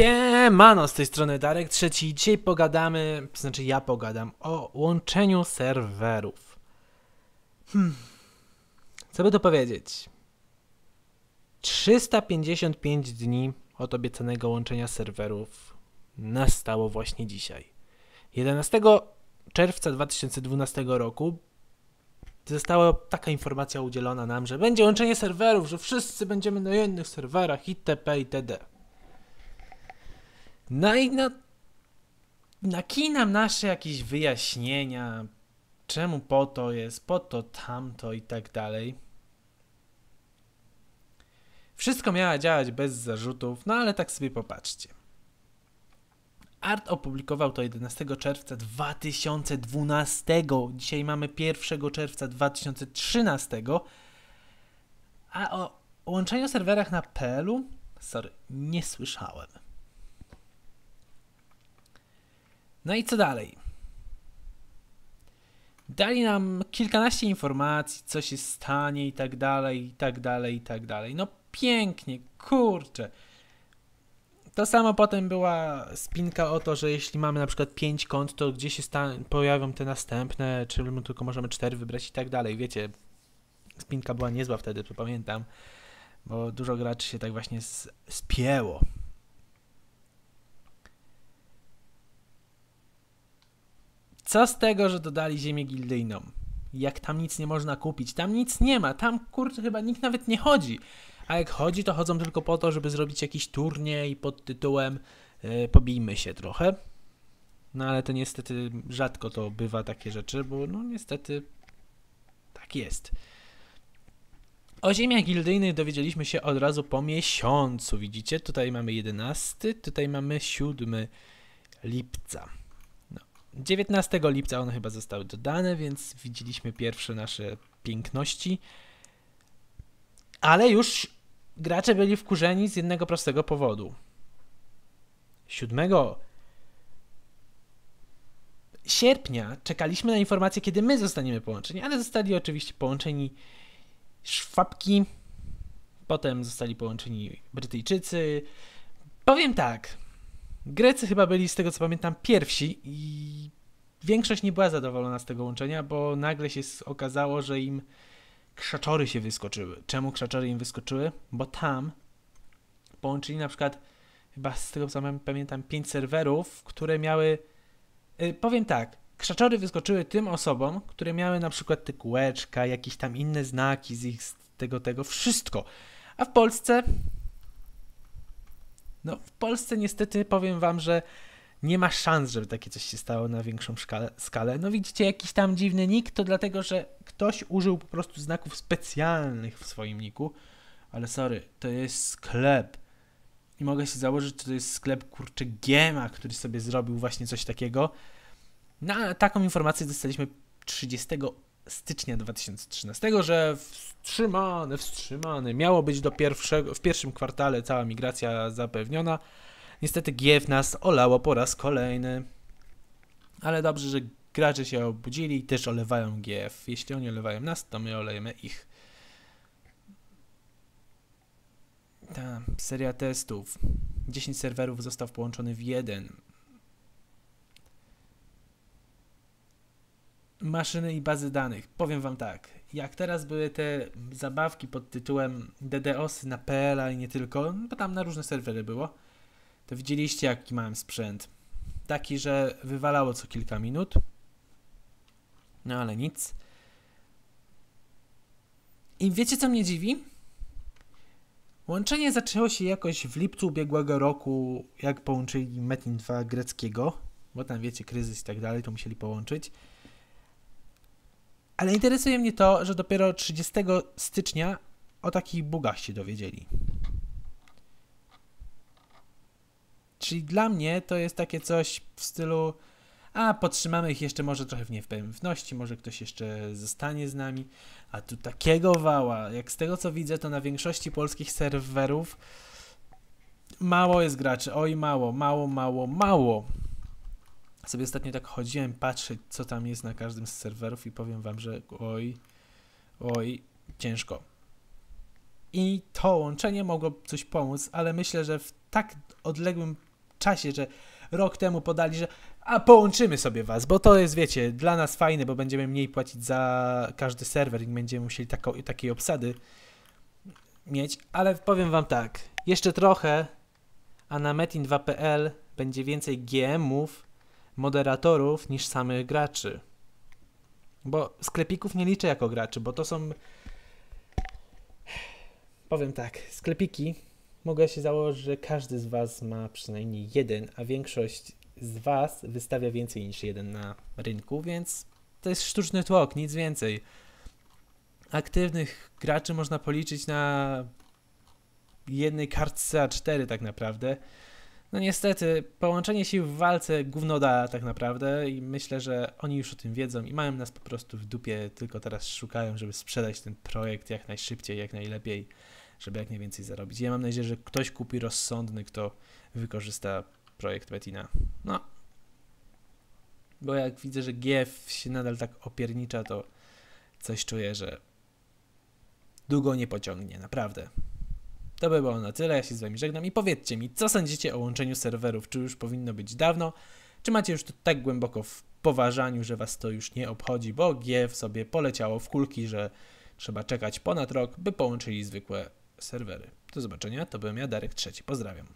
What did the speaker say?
Siemano, z tej strony Darek Trzeci. Dzisiaj pogadamy, to znaczy ja pogadam, o łączeniu serwerów. Hmm. Co by to powiedzieć? 355 dni od obiecanego łączenia serwerów nastało właśnie dzisiaj. 11 czerwca 2012 roku została taka informacja udzielona nam, że będzie łączenie serwerów, że wszyscy będziemy na jednych serwerach itp. itd. No i na, no, nakinam nasze jakieś wyjaśnienia, czemu po to jest, po to tamto i tak dalej. Wszystko miała działać bez zarzutów, no ale tak sobie popatrzcie. Art opublikował to 11 czerwca 2012. Dzisiaj mamy 1 czerwca 2013. A o łączeniu serwerach na PL-u, sorry, nie słyszałem. No i co dalej? Dali nam kilkanaście informacji, co się stanie i tak dalej, i tak dalej, i tak dalej. No pięknie, kurczę. To samo potem była spinka o to, że jeśli mamy na przykład 5 kont, to gdzie się pojawią te następne, czy my tylko możemy 4 wybrać i tak dalej. Wiecie, spinka była niezła wtedy, to pamiętam, bo dużo graczy się tak właśnie spięło. Co z tego, że dodali ziemię gildyjną? Jak tam nic nie można kupić? Tam nic nie ma, tam kurczę chyba nikt nawet nie chodzi. A jak chodzi, to chodzą tylko po to, żeby zrobić jakiś turniej pod tytułem yy, Pobijmy się trochę. No ale to niestety rzadko to bywa takie rzeczy, bo no niestety tak jest. O ziemiach gildyjnych dowiedzieliśmy się od razu po miesiącu. Widzicie, tutaj mamy 11, tutaj mamy 7 lipca. 19 lipca one chyba zostały dodane, więc widzieliśmy pierwsze nasze piękności. Ale już gracze byli wkurzeni z jednego prostego powodu. 7 sierpnia czekaliśmy na informację, kiedy my zostaniemy połączeni, ale zostali oczywiście połączeni Szwabki, potem zostali połączeni Brytyjczycy. Powiem tak, Grecy chyba byli, z tego co pamiętam, pierwsi i większość nie była zadowolona z tego łączenia, bo nagle się okazało, że im krzaczory się wyskoczyły. Czemu krzaczory im wyskoczyły? Bo tam połączyli na przykład, chyba z tego co pamiętam, pięć serwerów, które miały. Y, powiem tak, krzaczory wyskoczyły tym osobom, które miały na przykład te kółeczka, jakieś tam inne znaki z ich z tego, tego, wszystko. A w Polsce no, w Polsce niestety powiem wam, że nie ma szans, żeby takie coś się stało na większą szkale, skalę. No widzicie jakiś tam dziwny nick, to dlatego, że ktoś użył po prostu znaków specjalnych w swoim niku, ale sorry, to jest sklep. I mogę się założyć, że to jest sklep kurczę Giema, który sobie zrobił właśnie coś takiego. No, taką informację dostaliśmy 30 stycznia 2013, że wstrzymane, wstrzymane. Miało być do pierwszego, w pierwszym kwartale cała migracja zapewniona. Niestety GF nas olało po raz kolejny. Ale dobrze, że gracze się obudzili i też olewają GF. Jeśli oni olewają nas, to my olejemy ich. Ta seria testów. 10 serwerów został połączony w jeden. maszyny i bazy danych. Powiem Wam tak, jak teraz były te zabawki pod tytułem DDoS na pl i nie tylko, no bo tam na różne serwery było, to widzieliście jaki miałem sprzęt. Taki, że wywalało co kilka minut. No ale nic. I wiecie co mnie dziwi? Łączenie zaczęło się jakoś w lipcu ubiegłego roku, jak połączyli Metin 2 greckiego, bo tam wiecie, kryzys i tak dalej, to musieli połączyć. Ale interesuje mnie to, że dopiero 30 stycznia o takich bugach się dowiedzieli. Czyli dla mnie to jest takie coś w stylu a podtrzymamy ich jeszcze może trochę w niepewności, może ktoś jeszcze zostanie z nami. A tu takiego wała, jak z tego co widzę, to na większości polskich serwerów mało jest graczy. Oj, mało, mało, mało, mało sobie ostatnio tak chodziłem patrzeć, co tam jest na każdym z serwerów i powiem wam, że oj, oj, ciężko. I to łączenie mogło coś pomóc, ale myślę, że w tak odległym czasie, że rok temu podali, że a połączymy sobie was, bo to jest, wiecie, dla nas fajne, bo będziemy mniej płacić za każdy serwer i będziemy musieli tako, takiej obsady mieć, ale powiem wam tak, jeszcze trochę, a na metin2.pl będzie więcej GMów. ów moderatorów niż samych graczy. Bo sklepików nie liczę jako graczy, bo to są. Powiem tak, sklepiki mogę się założyć, że każdy z Was ma przynajmniej jeden, a większość z Was wystawia więcej niż jeden na rynku, więc to jest sztuczny tłok, nic więcej. Aktywnych graczy można policzyć na jednej kartce A4 tak naprawdę. No niestety, połączenie sił w walce gówno da tak naprawdę i myślę, że oni już o tym wiedzą i mają nas po prostu w dupie, tylko teraz szukają, żeby sprzedać ten projekt jak najszybciej, jak najlepiej, żeby jak najwięcej zarobić. ja mam nadzieję, że ktoś kupi rozsądny, kto wykorzysta projekt Betina. No. Bo jak widzę, że GF się nadal tak opiernicza, to coś czuję, że długo nie pociągnie, naprawdę. To by było na tyle, ja się z Wami żegnam i powiedzcie mi, co sądzicie o łączeniu serwerów, czy już powinno być dawno, czy macie już to tak głęboko w poważaniu, że Was to już nie obchodzi, bo GF sobie poleciało w kulki, że trzeba czekać ponad rok, by połączyli zwykłe serwery. Do zobaczenia, to byłem ja, Darek III, pozdrawiam.